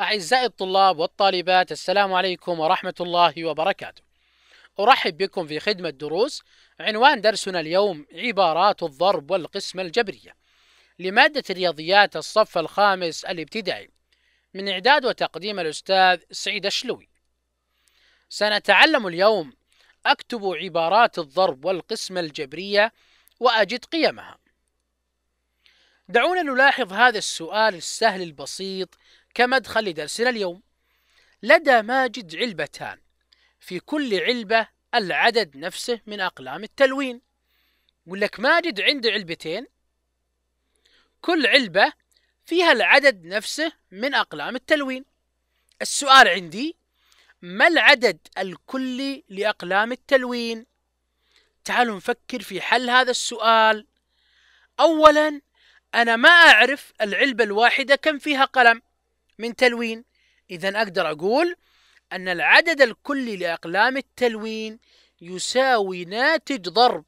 أعزائي الطلاب والطالبات السلام عليكم ورحمة الله وبركاته أرحب بكم في خدمة دروس عنوان درسنا اليوم عبارات الضرب والقسمة الجبرية لمادة الرياضيات الصف الخامس الابتدائي من إعداد وتقديم الأستاذ سعيد الشلوي سنتعلم اليوم أكتب عبارات الضرب والقسمة الجبرية وأجد قيمها دعونا نلاحظ هذا السؤال السهل البسيط كمدخل لدرسنا اليوم لدى ماجد علبتان في كل علبة العدد نفسه من أقلام التلوين يقول لك ماجد عنده علبتين كل علبة فيها العدد نفسه من أقلام التلوين السؤال عندي ما العدد الكلي لأقلام التلوين؟ تعالوا نفكر في حل هذا السؤال أولا أنا ما أعرف العلبة الواحدة كم فيها قلم من تلوين إذا أقدر أقول أن العدد الكلي لأقلام التلوين يساوي ناتج ضرب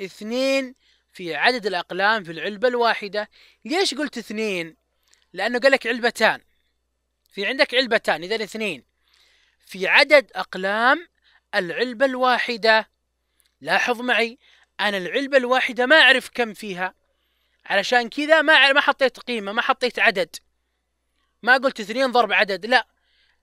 اثنين في عدد الأقلام في العلبة الواحدة ليش قلت اثنين؟ لأنه قال لك علبتان في عندك علبتان إذا اثنين في عدد أقلام العلبة الواحدة لاحظ معي أنا العلبة الواحدة ما أعرف كم فيها علشان كذا ما ما حطيت قيمة ما حطيت عدد ما قلت اثنين ضرب عدد لا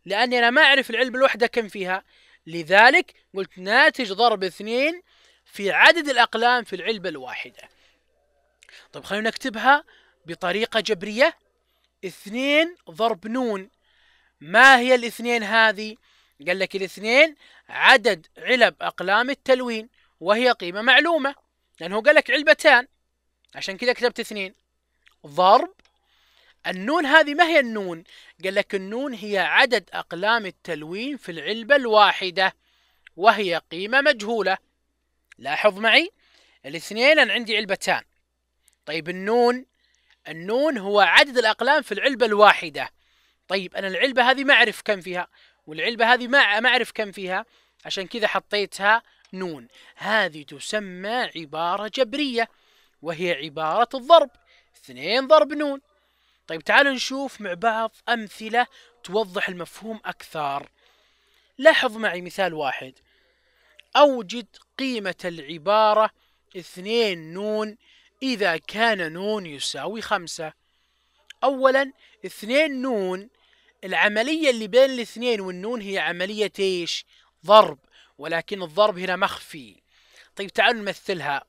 لأني أنا ما أعرف العلبة الوحدة كم فيها لذلك قلت ناتج ضرب اثنين في عدد الأقلام في العلبة الواحدة طيب خلينا نكتبها بطريقة جبرية اثنين ضرب نون ما هي الاثنين هذه قال لك الاثنين عدد علب أقلام التلوين وهي قيمة معلومة لأنه قال لك علبتان عشان كذا كتبت اثنين ضرب النون هذه ما هي النون قال لك النون هي عدد أقلام التلوين في العلبة الواحدة وهي قيمة مجهولة لاحظ معي الاثنين أنا عندي علبتان طيب النون النون هو عدد الأقلام في العلبة الواحدة طيب أنا العلبة هذه ما أعرف كم فيها والعلبة هذه ما ما أعرف كم فيها عشان كذا حطيتها نون هذه تسمى عبارة جبرية وهي عبارة الضرب اثنين ضرب نون طيب تعالوا نشوف مع بعض أمثلة توضح المفهوم أكثر لاحظ معي مثال واحد أوجد قيمة العبارة اثنين نون إذا كان نون يساوي خمسة أولا اثنين نون العملية اللي بين الاثنين والنون هي عملية ايش ضرب ولكن الضرب هنا مخفي طيب تعالوا نمثلها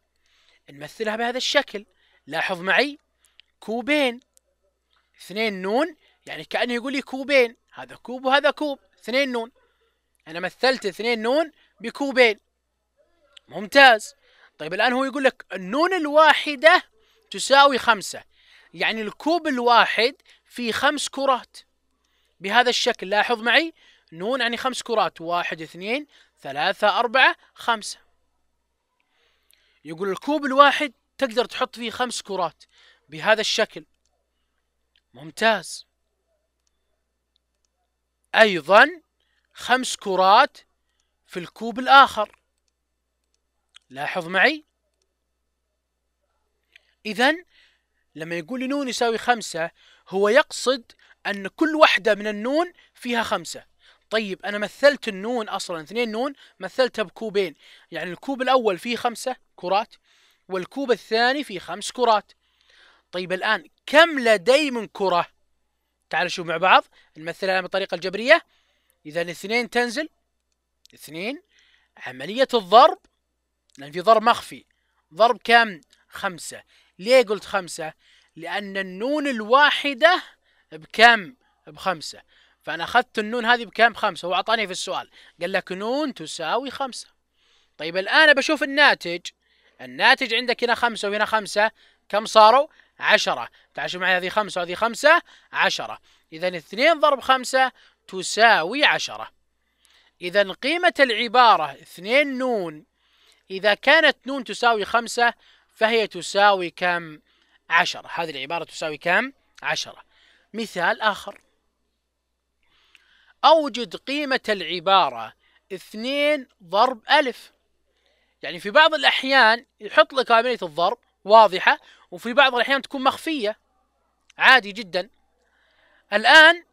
نمثلها بهذا الشكل لاحظ معي كوبين اثنين نون يعني كأنه يقول لي كوبين هذا كوب وهذا كوب اثنين نون أنا مثلت اثنين نون بكوبين ممتاز طيب الآن هو يقول لك النون الواحدة تساوي خمسة يعني الكوب الواحد فيه خمس كرات بهذا الشكل لاحظ معي نون يعني خمس كرات واحد اثنين ثلاثة أربعة خمسة يقول الكوب الواحد تقدر تحط فيه خمس كرات بهذا الشكل ممتاز أيضا خمس كرات في الكوب الآخر لاحظ معي إذا لما يقول نون يساوي خمسة هو يقصد أن كل واحدة من النون فيها خمسة طيب أنا مثلت النون أصلا اثنين نون مثلتها بكوبين يعني الكوب الأول فيه خمسة كرات والكوب الثاني فيه خمس كرات طيب الآن كم لدي من كرة تعالوا شوفوا مع بعض نمثلها بالطريقة الجبرية إذا اثنين تنزل اثنين عملية الضرب لأن في ضرب مخفي ضرب كم خمسة ليه قلت خمسة لأن النون الواحدة بكم بخمسة فأنا أخذت النون هذه بكم خمسة هو أعطاني في السؤال قال لك نون تساوي خمسة طيب الآن بشوف الناتج الناتج عندك هنا خمسة وهنا خمسة كم صاروا عشرة تعالوا معي هذه خمسة وهذه خمسة عشرة إذا اثنين ضرب خمسة تساوي عشرة إذا قيمة العبارة اثنين نون إذا كانت نون تساوي خمسة فهي تساوي كم عشرة هذه العبارة تساوي كم عشرة مثال آخر أوجد قيمة العبارة اثنين ضرب ألف يعني في بعض الأحيان يحط لك عملية الضرب واضحة وفي بعض الأحيان تكون مخفية عادي جدا الآن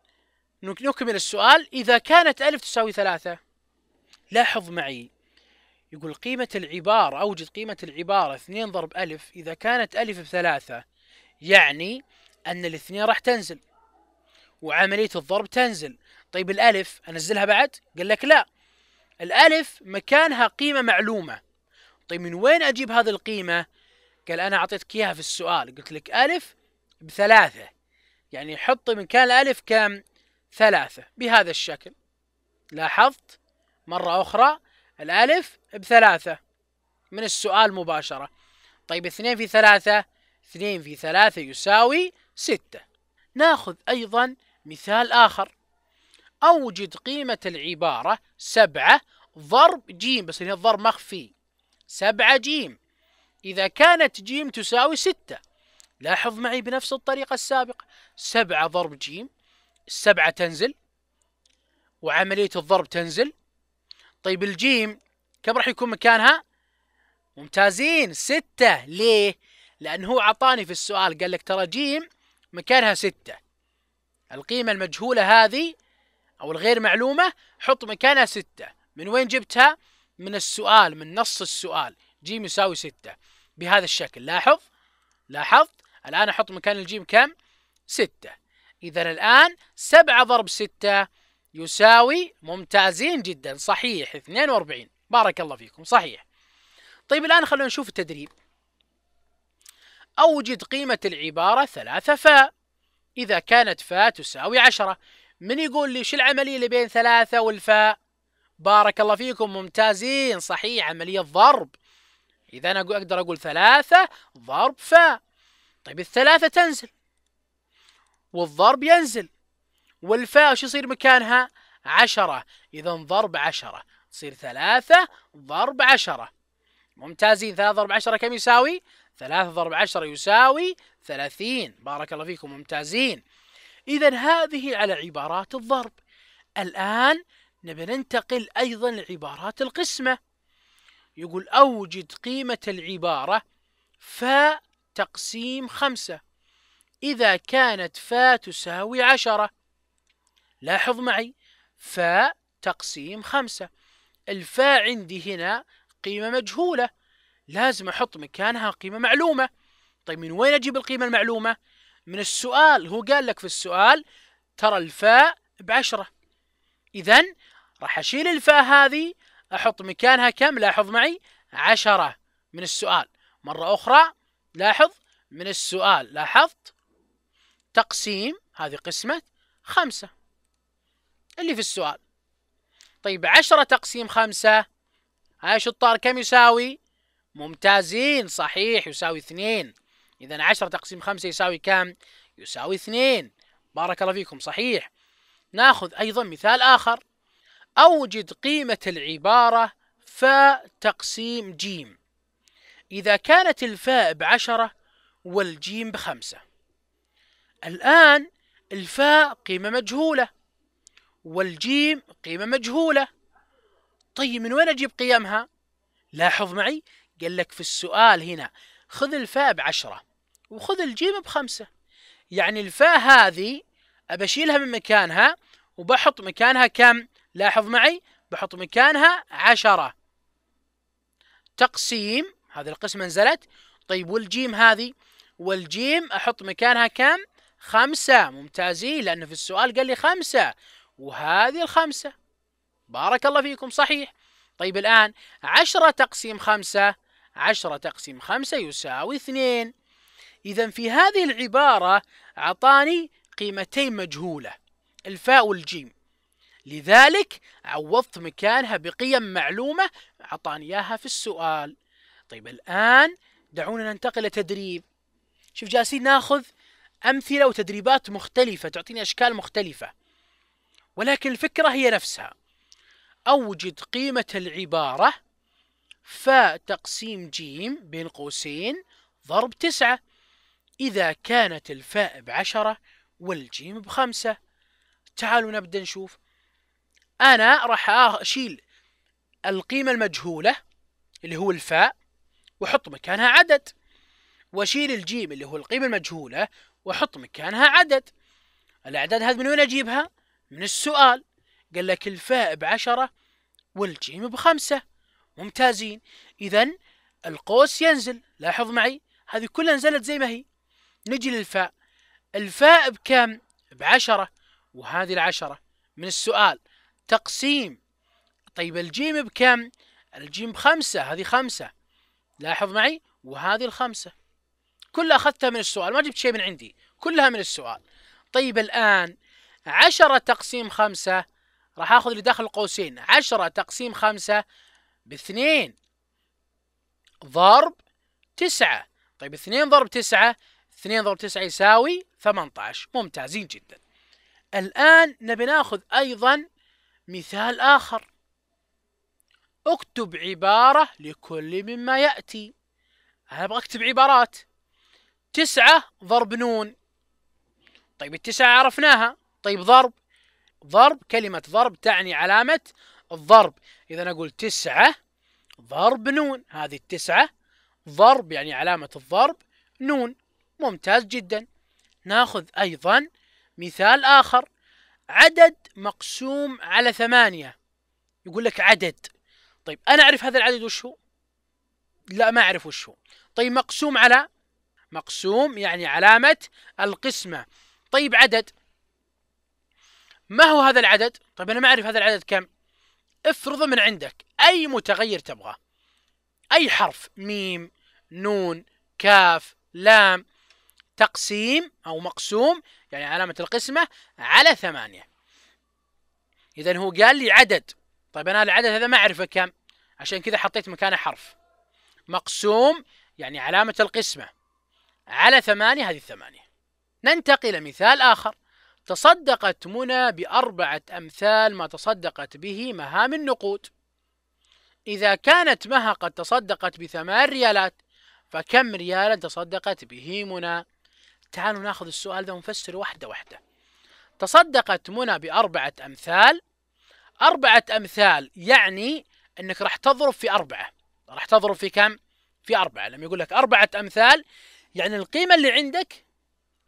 نكمل السؤال إذا كانت ألف تساوي ثلاثة لاحظ معي يقول قيمة العبارة أوجد قيمة العبارة اثنين ضرب ألف إذا كانت ألف بثلاثة يعني أن الاثنين راح تنزل وعملية الضرب تنزل طيب الألف أنزلها بعد؟ قال لك لا الألف مكانها قيمة معلومة طيب من وين أجيب هذه القيمة؟ قال انا اعطيتك اياها في السؤال قلت لك الف بثلاثه يعني حطي كان الالف كم ثلاثه بهذا الشكل لاحظت مره اخرى الالف بثلاثه من السؤال مباشره طيب اثنين في ثلاثه اثنين في ثلاثه يساوي سته ناخذ ايضا مثال اخر اوجد قيمه العباره سبعه ضرب جيم بس هي الضرب مخفي سبعة جيم إذا كانت جيم تساوي ستة لاحظ معي بنفس الطريقة السابقة سبعة ضرب جيم السبعة تنزل وعملية الضرب تنزل طيب الجيم كم راح يكون مكانها ممتازين ستة ليه لأنه هو عطاني في السؤال قال لك ترى جيم مكانها ستة القيمة المجهولة هذه أو الغير معلومة حط مكانها ستة من وين جبتها من السؤال من نص السؤال جيم يساوي 6 بهذا الشكل لاحظ لاحظت الآن أحط مكان الجيم كم؟ 6 إذا الآن 7 ضرب 6 يساوي ممتازين جدا صحيح 42 بارك الله فيكم صحيح طيب الآن خلونا نشوف التدريب أوجد قيمة العبارة ثلاثة فا إذا كانت فا تساوي عشرة من يقول لي شو العملية اللي بين ثلاثة والفاء بارك الله فيكم ممتازين صحيح عملية ضرب إذا أنا أقدر أقول ثلاثة ضرب فاء طيب الثلاثة تنزل والضرب ينزل والفاء شو يصير مكانها عشرة إذا ضرب عشرة تصير ثلاثة ضرب عشرة ممتازين ثلاثة ضرب عشرة كم يساوي ثلاثة ضرب عشرة يساوي ثلاثين بارك الله فيكم ممتازين إذا هذه على عبارات الضرب الآن نبي ننتقل أيضا لعبارات القسمة يقول أوجد قيمة العبارة فاء تقسيم خمسة إذا كانت فاء تساوي عشرة لاحظ معي فاء تقسيم خمسة الفاء عندي هنا قيمة مجهولة لازم أحط مكانها قيمة معلومة طيب من وين أجيب القيمة المعلومة؟ من السؤال هو قال لك في السؤال ترى الفاء بعشرة إذا راح أشيل الفاء هذه أحط مكانها كم لاحظ معي عشرة من السؤال مرة أخرى لاحظ من السؤال لاحظت تقسيم هذه قسمة خمسة اللي في السؤال طيب عشرة تقسيم خمسة هاي شطار كم يساوي ممتازين صحيح يساوي اثنين إذا عشرة تقسيم خمسة يساوي كم يساوي اثنين بارك الله فيكم صحيح ناخذ أيضا مثال آخر أوجد قيمة العبارة فاء تقسيم جيم إذا كانت الفاء بعشرة والجيم بخمسة الآن الفاء قيمة مجهولة والجيم قيمة مجهولة طيب من وين أجيب قيمها؟ لاحظ معي قال لك في السؤال هنا خذ الفاء بعشرة وخذ الجيم بخمسة يعني الفاء هذه أبشيلها من مكانها وبحط مكانها كم؟ لاحظ معي بحط مكانها عشرة تقسيم هذه القسمة نزلت طيب والجيم هذه والجيم أحط مكانها كم خمسة ممتازين لأنه في السؤال قال لي خمسة وهذه الخمسة بارك الله فيكم صحيح طيب الآن عشرة تقسيم خمسة عشرة تقسيم خمسة يساوي اثنين إذا في هذه العبارة أعطاني قيمتين مجهولة الفاء والجيم لذلك عوضت مكانها بقيم معلومة أعطاني إياها في السؤال طيب الآن دعونا ننتقل لتدريب شوف جالسين ناخذ أمثلة وتدريبات مختلفة تعطيني أشكال مختلفة ولكن الفكرة هي نفسها أوجد قيمة العبارة ف تقسيم جيم بين قوسين ضرب تسعة إذا كانت الفاء بعشرة والجيم بخمسة تعالوا نبدأ نشوف انا راح اشيل القيمه المجهوله اللي هو الفاء واحط مكانها عدد واشيل الجيم اللي هو القيمه المجهوله واحط مكانها عدد الاعداد هذه من وين اجيبها من السؤال قال لك الفاء بعشرة والجيم بخمسة ممتازين إذا القوس ينزل لاحظ معي هذه كلها نزلت زي ما هي نجي للفاء الفاء بكم بعشرة وهذه العشرة من السؤال تقسيم طيب الجيم بكم الجيم خمسة هذه خمسة لاحظ معي وهذه الخمسة كلها أخذتها من السؤال ما جبت شيء من عندي كلها من السؤال طيب الآن عشرة تقسيم خمسة راح أخذ اللي داخل القوسين عشرة تقسيم خمسة باثنين ضرب تسعة طيب اثنين ضرب تسعة اثنين ضرب تسعة يساوي ثمانية عشر ممتازين جدا الآن نبي ناخذ أيضا مثال آخر اكتب عبارة لكل مما يأتي أنا أبغى أكتب عبارات تسعة ضرب نون طيب التسعة عرفناها طيب ضرب ضرب كلمة ضرب تعني علامة الضرب إذا أقول تسعة ضرب نون هذه التسعة ضرب يعني علامة الضرب نون ممتاز جدا ناخذ أيضا مثال آخر عدد مقسوم على ثمانية يقول لك عدد طيب أنا أعرف هذا العدد وش هو لا ما أعرف وش هو طيب مقسوم على مقسوم يعني علامة القسمة طيب عدد ما هو هذا العدد طيب أنا ما أعرف هذا العدد كم افرضه من عندك أي متغير تبغاه أي حرف ميم نون كاف لام تقسيم أو مقسوم يعني علامة القسمة على ثمانية إذا هو قال لي عدد طيب أنا العدد هذا ما أعرفه كم عشان كذا حطيت مكانه حرف مقسوم يعني علامة القسمة على ثمانية هذه ثمانية ننتقل إلى مثال آخر تصدقت منى بأربعة أمثال ما تصدقت به مهام النقود إذا كانت مها قد تصدقت بثمان ريالات فكم ريالا تصدقت به منى؟ تعالوا ناخذ السؤال ده ونفسره واحدة واحدة تصدقت منى بأربعة أمثال أربعة أمثال يعني أنك راح تضرب في أربعة راح تضرب في كم؟ في أربعة لما يقول لك أربعة أمثال يعني القيمة اللي عندك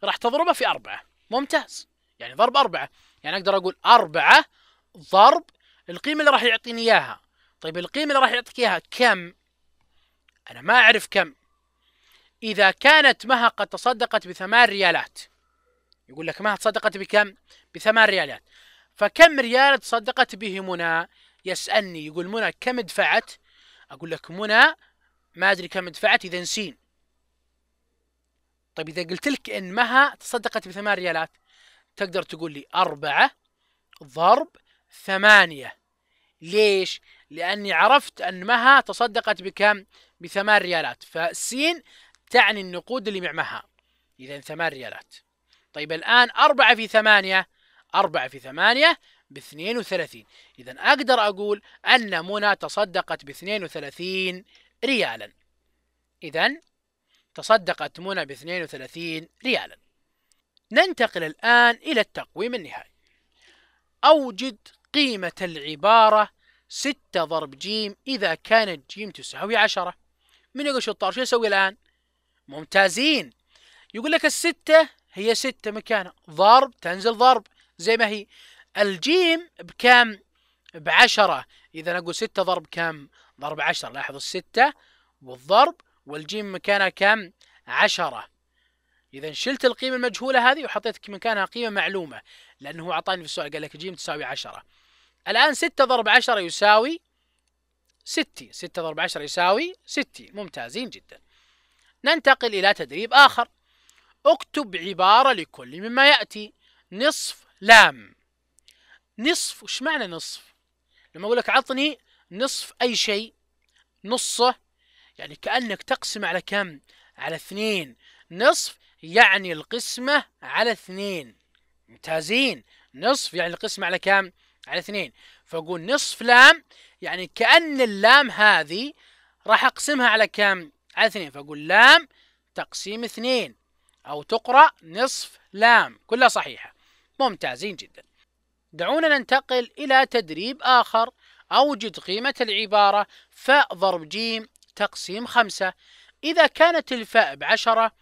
راح تضربها في أربعة ممتاز يعني ضرب أربعة يعني أقدر أقول أربعة ضرب القيمة اللي راح يعطيني إياها طيب القيمة اللي راح يعطيك إياها كم؟ أنا ما أعرف كم إذا كانت مها قد تصدقت بثمان ريالات يقول لك مها تصدقت بكم؟ بثمان ريالات فكم ريال تصدقت به منى؟ يسألني يقول منى كم دفعت؟ أقول لك منى ما أدري كم دفعت إذا سين طيب إذا قلت لك إن مها تصدقت بثمان ريالات تقدر تقول لي أربعة ضرب ثمانية ليش؟ لأني عرفت أن مها تصدقت بكم؟ بثمان ريالات فسين تعني النقود اللي معها إذا ثمان ريالات طيب الآن أربعة في ثمانية أربعة في ثمانية باثنين وثلاثين إذا أقدر أقول أن منى تصدقت باثنين وثلاثين ريالا إذا تصدقت منى باثنين وثلاثين ريالا ننتقل الآن إلى التقويم النهائي أوجد قيمة العبارة ستة ضرب جيم إذا كانت جيم تساوي عشرة من يقول شطار شو يسوي الآن؟ ممتازين يقول لك الستة هي ستة مكانها ضرب تنزل ضرب زي ما هي الجيم بكام بعشرة إذا أقول ستة ضرب كم ضرب عشرة لاحظوا الستة والضرب والجيم مكانها كم عشرة إذا شلت القيمة المجهولة هذه وحطيت مكانها قيمة معلومة لأنه هو أعطاني في السؤال قال لك الجيم تساوي عشرة الآن ستة ضرب عشرة يساوي ستي ستة ضرب عشرة يساوي ستي ممتازين جدا ننتقل إلى تدريب آخر اكتب عبارة لكل مما يأتي نصف لام نصف وش معنى نصف لما أقول لك عطني نصف أي شيء نصه يعني كأنك تقسم على كم على اثنين نصف يعني القسمة على اثنين ممتازين نصف يعني القسمة على كم على اثنين فأقول نصف لام يعني كأن اللام هذه راح أقسمها على كم على اثنين فأقول لام تقسيم اثنين أو تقرأ نصف لام كلها صحيحة ممتازين جدا دعونا ننتقل إلى تدريب آخر أوجد قيمة العبارة فاء ضرب جيم تقسيم خمسة إذا كانت الفاء بعشرة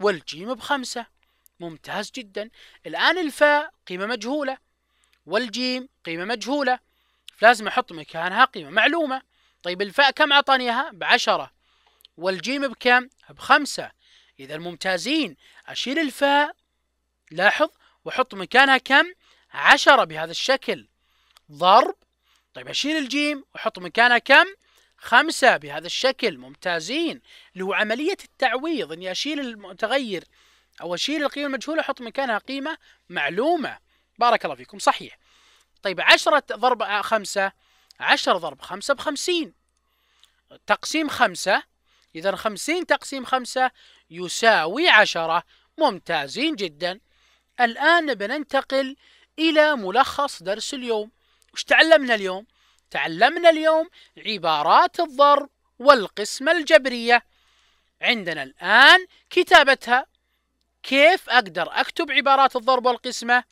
والجيم بخمسة ممتاز جدا الآن الفاء قيمة مجهولة والجيم قيمة مجهولة لازم أحط مكانها قيمة معلومة طيب الفاء كم أعطاني إياها؟ بعشرة والجيم بكم؟ بخمسة إذا ممتازين أشيل الفاء لاحظ وحط مكانها كم؟ عشرة بهذا الشكل ضرب طيب أشيل الجيم وحط مكانها كم؟ خمسة بهذا الشكل ممتازين اللي هو عملية التعويض إني أشيل المتغير أو أشيل القيمة المجهولة وحط مكانها قيمة معلومة بارك الله فيكم صحيح طيب عشرة ضرب آه، خمسة عشرة ضرب خمسة بخمسين تقسيم خمسة إذا خمسين تقسيم خمسة يساوي عشرة ممتازين جدا الآن بننتقل إلى ملخص درس اليوم وش تعلمنا اليوم؟ تعلمنا اليوم عبارات الضرب والقسمة الجبرية عندنا الآن كتابتها كيف أقدر أكتب عبارات الضرب والقسمة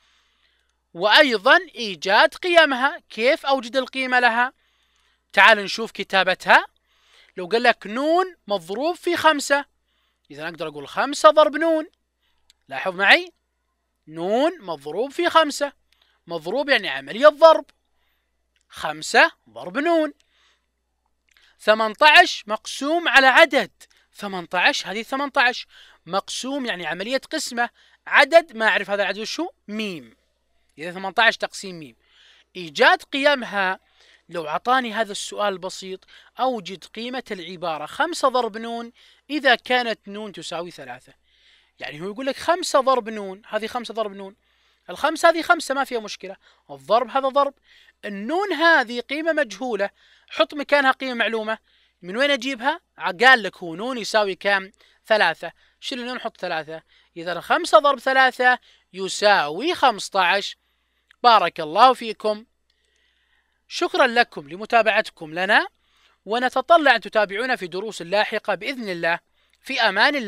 وأيضا إيجاد قيمها كيف أوجد القيمة لها تعالوا نشوف كتابتها لو قال لك نون مضروب في خمسة إذا أقدر أقول خمسة ضرب نون لاحظ معي نون مضروب في خمسة مضروب يعني عملية ضرب خمسة ضرب نون 18 مقسوم على عدد 18 هذه 18 مقسوم يعني عملية قسمة عدد ما أعرف هذا العدد شو ميم إذا 18 تقسيم ميم إيجاد قيمها لو عطاني هذا السؤال البسيط أوجد قيمة العبارة خمسة ضرب نون إذا كانت نون تساوي ثلاثة يعني هو يقول لك خمسة ضرب نون هذه خمسة ضرب نون الخمسة هذه خمسة ما فيها مشكلة الضرب هذا ضرب النون هذه قيمة مجهولة حط مكانها قيمة معلومة من وين أجيبها؟ قال لك هو نون يساوي كام؟ ثلاثة شيل النون حط ثلاثة إذا خمسة ضرب ثلاثة يساوي خمسة عشر بارك الله فيكم شكرا لكم لمتابعتكم لنا ونتطلع أن تتابعونا في دروس لاحقة بإذن الله في أمان الله